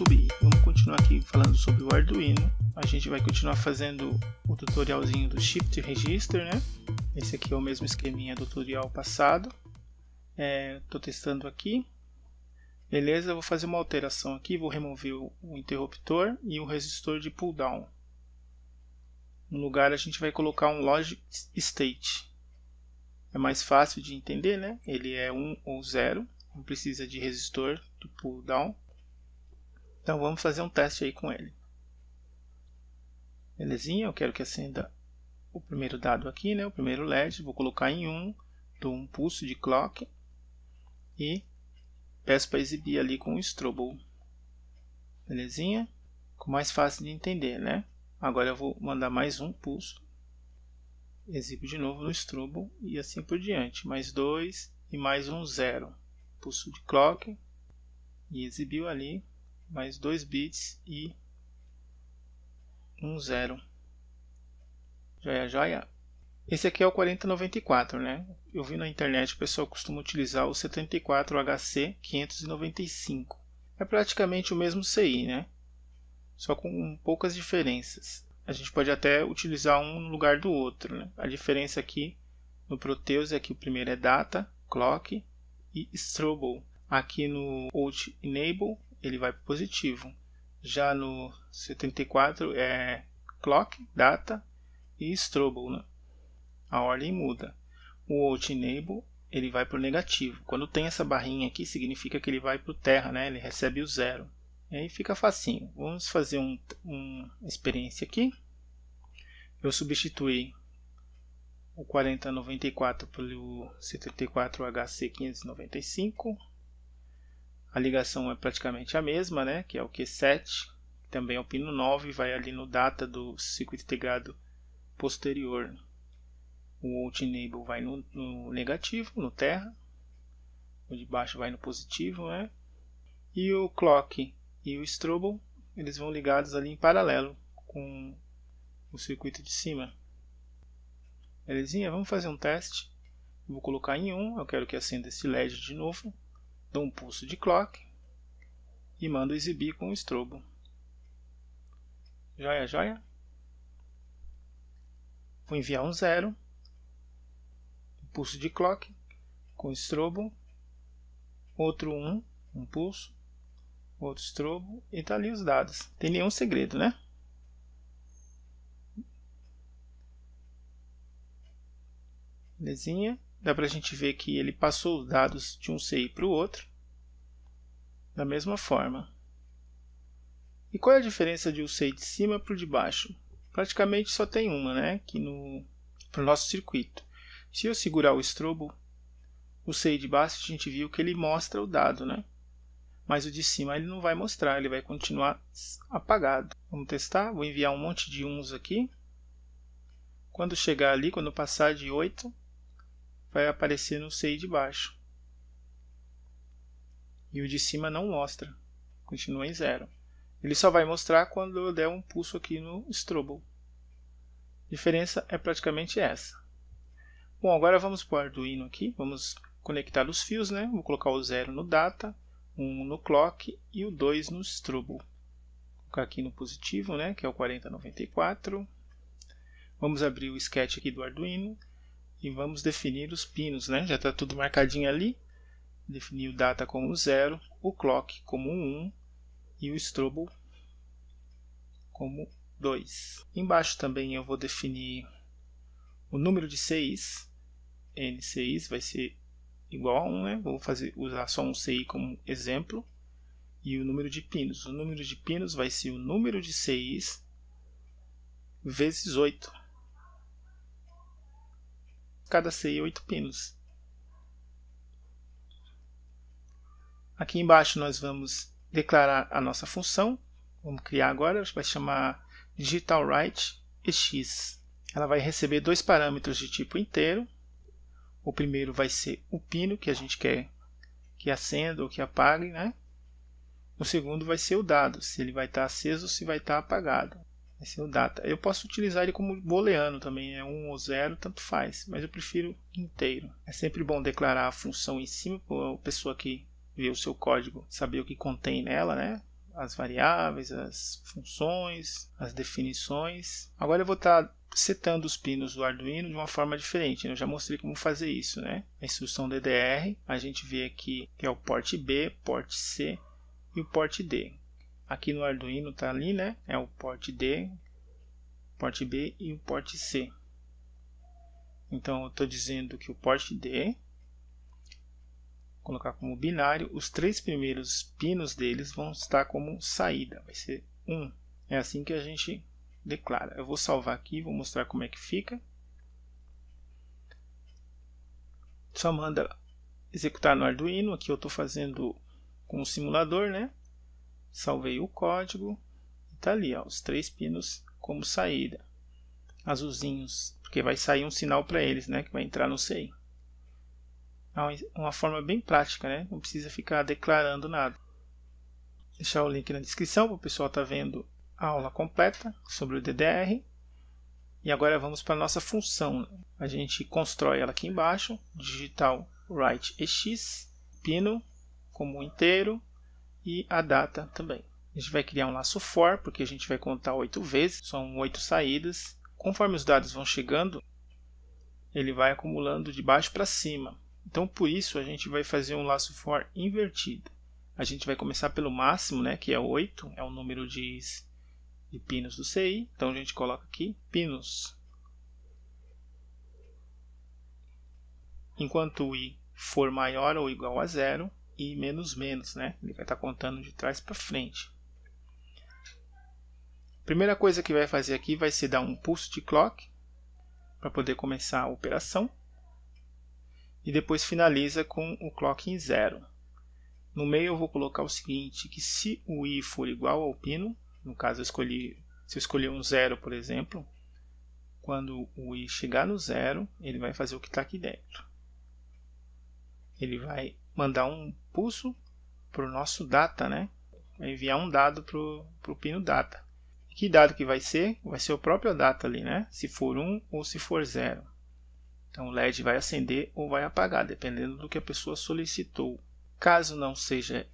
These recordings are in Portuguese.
YouTube. Vamos continuar aqui falando sobre o Arduino. A gente vai continuar fazendo o tutorialzinho do Shift Register, né? Esse aqui é o mesmo esqueminha do tutorial passado. Estou é, testando aqui. Beleza, vou fazer uma alteração aqui. Vou remover o, o interruptor e o resistor de pull down. No lugar a gente vai colocar um logic state. É mais fácil de entender, né? Ele é 1 ou 0. Não precisa de resistor de pull down. Então vamos fazer um teste aí com ele. Belezinha? Eu quero que acenda o primeiro dado aqui, né? o primeiro LED. Vou colocar em 1, um, dou um pulso de clock e peço para exibir ali com o strobo. Belezinha? Ficou mais fácil de entender, né? Agora eu vou mandar mais um pulso. Exibo de novo no strobo e assim por diante. Mais dois e mais um zero. Pulso de clock e exibiu ali mais dois bits e um zero. Joia, joia? Esse aqui é o 4094, né? Eu vi na internet o pessoal costuma utilizar o 74HC595. É praticamente o mesmo CI, né? Só com poucas diferenças. A gente pode até utilizar um no lugar do outro, né? A diferença aqui no Proteus é que o primeiro é data, clock e strobo. Aqui no out enable ele vai para positivo. Já no 74 é clock, data e strobo, né? A ordem muda. O out enable ele vai para o negativo. Quando tem essa barrinha aqui, significa que ele vai para o terra, né? Ele recebe o zero. E aí fica facinho. Vamos fazer um, uma experiência aqui. Eu substituí o 4094 pelo 74HC595 a ligação é praticamente a mesma, né? que é o Q7, também é o pino 9, vai ali no data do circuito integrado posterior. O Alt enable vai no, no, negativo, no terra, o de baixo vai no positivo, né? E o clock e o strobo, eles vão ligados ali em paralelo com o circuito de cima. Belezinha? Vamos fazer um teste. Vou colocar em 1, um, eu quero que acenda esse LED de novo dou um pulso de clock e mando exibir com o strobo. Joia, joia. Vou enviar um zero, um pulso de clock com o strobo, outro um, um pulso, outro strobo e tá ali os dados. Tem nenhum segredo, né? Belezinha dá para a gente ver que ele passou os dados de um CI para o outro da mesma forma. E qual é a diferença de um CI de cima para o de baixo? Praticamente só tem uma, né? Aqui no pro nosso circuito. Se eu segurar o strobo, o CI de baixo a gente viu que ele mostra o dado, né? Mas o de cima ele não vai mostrar, ele vai continuar apagado. Vamos testar? Vou enviar um monte de uns aqui. Quando chegar ali, quando passar de 8, vai aparecer no seio de baixo. E o de cima não mostra, continua em zero. Ele só vai mostrar quando eu der um pulso aqui no strobo A diferença é praticamente essa. Bom, agora vamos para o Arduino aqui, vamos conectar os fios, né? Vou colocar o 0 no data, 1 um no clock e o 2 no strobo Vou colocar aqui no positivo, né, que é o 4094. Vamos abrir o sketch aqui do Arduino e vamos definir os pinos, né? Já está tudo marcadinho ali. Definir o data como 0, o clock como 1 um, e o strobo como 2. Embaixo também eu vou definir o número de 6. N6 vai ser igual a 1, um, né? Vou fazer, usar só um CI como exemplo. E o número de pinos. O número de pinos vai ser o número de CIs vezes 8 cada ceia 8 pinos. Aqui embaixo nós vamos declarar a nossa função. Vamos criar agora, vai chamar digitalWrite x. Ela vai receber dois parâmetros de tipo inteiro. O primeiro vai ser o pino que a gente quer que acenda ou que apague, né? O segundo vai ser o dado, se ele vai estar aceso ou se vai estar apagado. Vai ser o data. Eu posso utilizar ele como booleano também, é 1 um ou 0, tanto faz, mas eu prefiro inteiro. É sempre bom declarar a função em cima para a pessoa que vê o seu código saber o que contém nela, né? As variáveis, as funções, as definições. Agora eu vou estar tá setando os pinos do Arduino de uma forma diferente. Né? Eu já mostrei como fazer isso, né? A instrução DDR, a gente vê aqui que é o port B, port C e o port D. Aqui no Arduino tá ali, né? É o port D, port B e o port C. Então eu estou dizendo que o port D, colocar como binário, os três primeiros pinos deles vão estar como saída, vai ser 1. É assim que a gente declara. Eu vou salvar aqui, vou mostrar como é que fica. Só manda executar no Arduino, aqui eu estou fazendo com o simulador, né? salvei o código, está ali, ó, os três pinos como saída, azulzinhos, porque vai sair um sinal para eles, né, que vai entrar no SEI. É uma forma bem prática, né? Não precisa ficar declarando nada. Vou deixar o link na descrição para o pessoal estar tá vendo a aula completa sobre o DDR. E agora vamos para a nossa função. Né. A gente constrói ela aqui embaixo, digital write ex, pino como inteiro, e a data também. A gente vai criar um laço for, porque a gente vai contar oito vezes, são oito saídas. Conforme os dados vão chegando, ele vai acumulando de baixo para cima. Então, por isso, a gente vai fazer um laço for invertido. A gente vai começar pelo máximo, né, que é 8, é o número de, de pinos do CI. Então, a gente coloca aqui pinos. Enquanto o i for maior ou igual a zero, e menos menos, né? Ele vai estar tá contando de trás para frente. Primeira coisa que vai fazer aqui vai ser dar um pulso de clock para poder começar a operação e depois finaliza com o clock em zero. No meio eu vou colocar o seguinte, que se o i for igual ao pino, no caso eu escolhi, se eu escolher um zero, por exemplo, quando o i chegar no zero, ele vai fazer o que está aqui dentro. Ele vai mandar um pulso para o nosso data, né? Enviar um dado para o pino data. Que dado que vai ser? Vai ser o próprio data ali, né? Se for 1 um, ou se for 0. Então o LED vai acender ou vai apagar, dependendo do que a pessoa solicitou. Caso não seja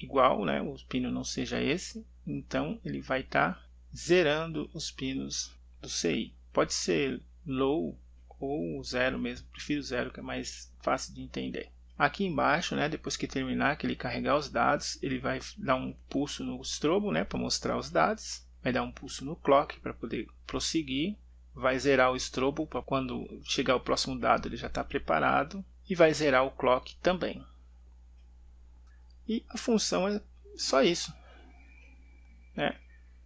igual, né? O pino não seja esse, então ele vai estar tá zerando os pinos do CI. Pode ser low ou zero mesmo, prefiro zero que é mais fácil de entender. Aqui embaixo, né, depois que terminar, que ele carregar os dados, ele vai dar um pulso no strobo né, para mostrar os dados, vai dar um pulso no clock para poder prosseguir, vai zerar o strobo para quando chegar o próximo dado ele já está preparado e vai zerar o clock também. E a função é só isso. Né?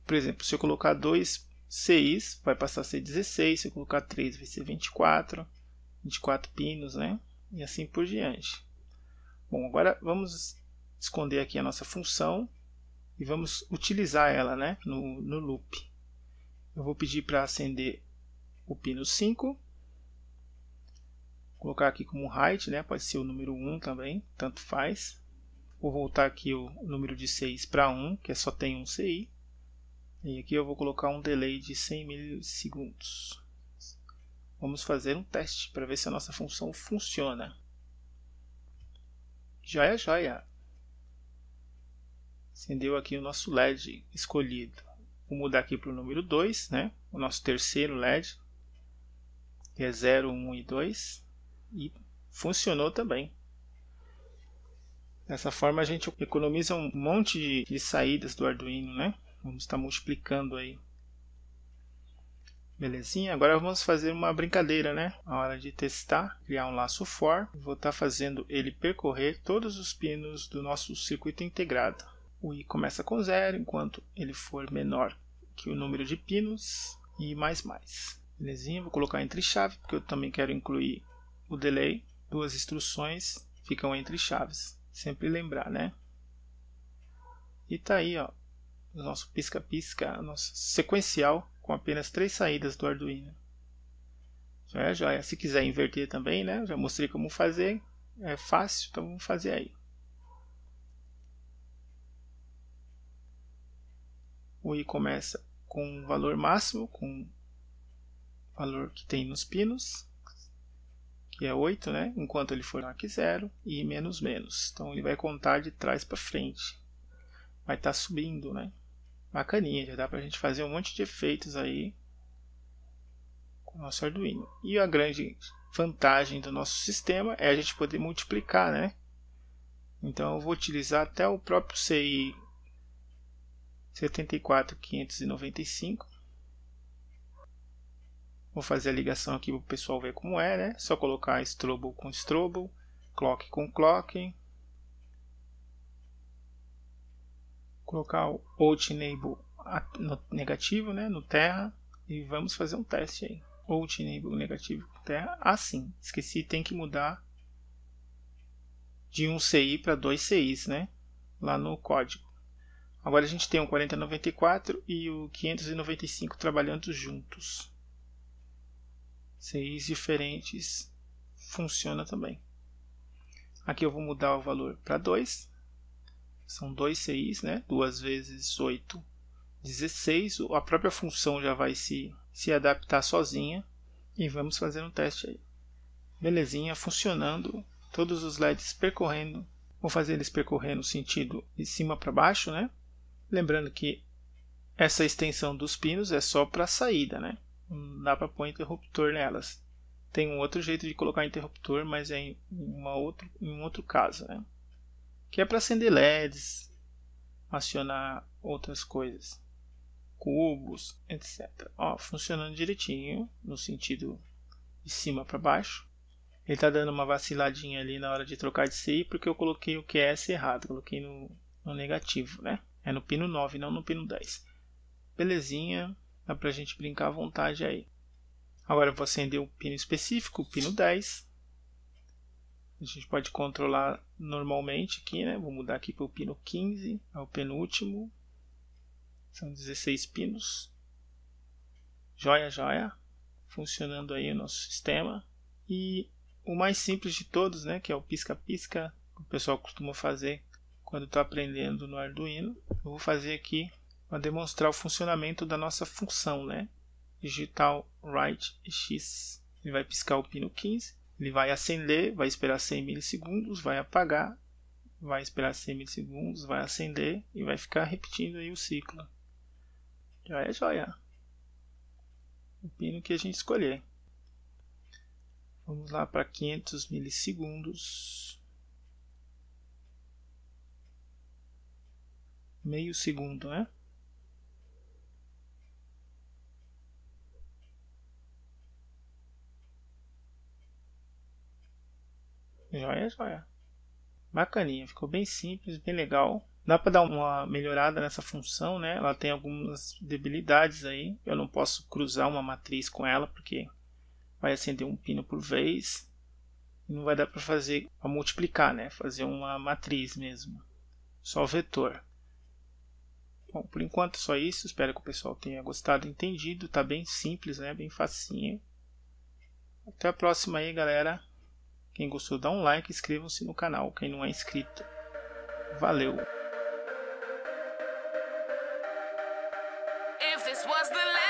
Por exemplo, se eu colocar 2 CIs, vai passar a ser 16, se eu colocar 3 vai ser 24, 24 pinos, né? e assim por diante. Bom, agora vamos esconder aqui a nossa função e vamos utilizar ela né, no, no loop. Eu vou pedir para acender o pino 5, colocar aqui como height, né, pode ser o número 1 também, tanto faz. Vou voltar aqui o número de 6 para 1, que é só tem um CI. E aqui eu vou colocar um delay de 100 milissegundos. Vamos fazer um teste para ver se a nossa função funciona. Joia, joia! Acendeu aqui o nosso LED escolhido. Vou mudar aqui para o número 2, né? o nosso terceiro LED, que é 0, 1 e 2. E funcionou também. Dessa forma a gente economiza um monte de, de saídas do Arduino, né? Vamos estar multiplicando aí Belezinha? Agora vamos fazer uma brincadeira, né? A hora de testar, criar um laço for. Vou estar tá fazendo ele percorrer todos os pinos do nosso circuito integrado. O i começa com zero, enquanto ele for menor que o número de pinos e mais mais. Belezinha? Vou colocar entre chave, porque eu também quero incluir o delay. Duas instruções ficam entre chaves. Sempre lembrar, né? E tá aí, ó, o nosso pisca-pisca, nosso sequencial com apenas três saídas do Arduino. É, já é joia. Se quiser inverter também, né? Já mostrei como fazer. É fácil, então vamos fazer aí. O i começa com o valor máximo, com o valor que tem nos pinos, que é 8, né? Enquanto ele for aqui 0 e menos menos. Então ele vai contar de trás para frente. Vai estar tá subindo, né? bacaninha, já dá a gente fazer um monte de efeitos aí com o nosso Arduino. E a grande vantagem do nosso sistema é a gente poder multiplicar, né? Então eu vou utilizar até o próprio CI 74595. Vou fazer a ligação aqui para o pessoal ver como é, né? Só colocar strobo com strobo, clock com clock, colocar o out enable no negativo, né, no terra, e vamos fazer um teste aí. Out enable negativo terra, assim, ah, esqueci, tem que mudar de um CI para dois CIs, né, lá no código. Agora a gente tem o 4094 e o 595 trabalhando juntos. CIs diferentes funciona também. Aqui eu vou mudar o valor para 2, são 2 CIs, né? 2 vezes 8, 16. A própria função já vai se, se adaptar sozinha. E vamos fazer um teste aí. Belezinha, funcionando. Todos os LEDs percorrendo. Vou fazer eles percorrendo o sentido de cima para baixo, né? Lembrando que essa extensão dos pinos é só para saída, né? Não dá para pôr interruptor nelas. Tem um outro jeito de colocar interruptor, mas é em, uma outro, em um outro caso, né? que é para acender LEDs, acionar outras coisas, cubos, etc. Ó, funcionando direitinho, no sentido de cima para baixo. Ele está dando uma vaciladinha ali na hora de trocar de CI, porque eu coloquei o QS errado, coloquei no, no negativo, né? É no pino 9, não no pino 10. Belezinha, dá a gente brincar à vontade aí. Agora eu vou acender o pino específico, o pino 10 a gente pode controlar normalmente aqui, né? Vou mudar aqui para o pino 15, é o penúltimo. São 16 pinos. Joia, joia. Funcionando aí o nosso sistema. E o mais simples de todos, né? Que é o pisca-pisca, que o pessoal costuma fazer quando está aprendendo no Arduino. Eu vou fazer aqui para demonstrar o funcionamento da nossa função, né? Digital write x. Ele vai piscar o pino 15 ele vai acender, vai esperar 100 milissegundos, vai apagar, vai esperar 100 milissegundos, vai acender e vai ficar repetindo aí o ciclo. Já é joia. O pino que a gente escolher. Vamos lá para 500 milissegundos. Meio segundo, né? Joia, joia. Bacaninha, ficou bem simples, bem legal. Dá para dar uma melhorada nessa função, né? Ela tem algumas debilidades aí. Eu não posso cruzar uma matriz com ela porque vai acender um pino por vez. E não vai dar para fazer para multiplicar, né? Fazer uma matriz mesmo. Só o vetor. Bom, por enquanto é só isso. Espero que o pessoal tenha gostado, entendido. Está bem simples, né? Bem facinho. Até a próxima aí, galera. Quem gostou, dá um like, inscrevam-se no canal. Quem não é inscrito, valeu! If this was the last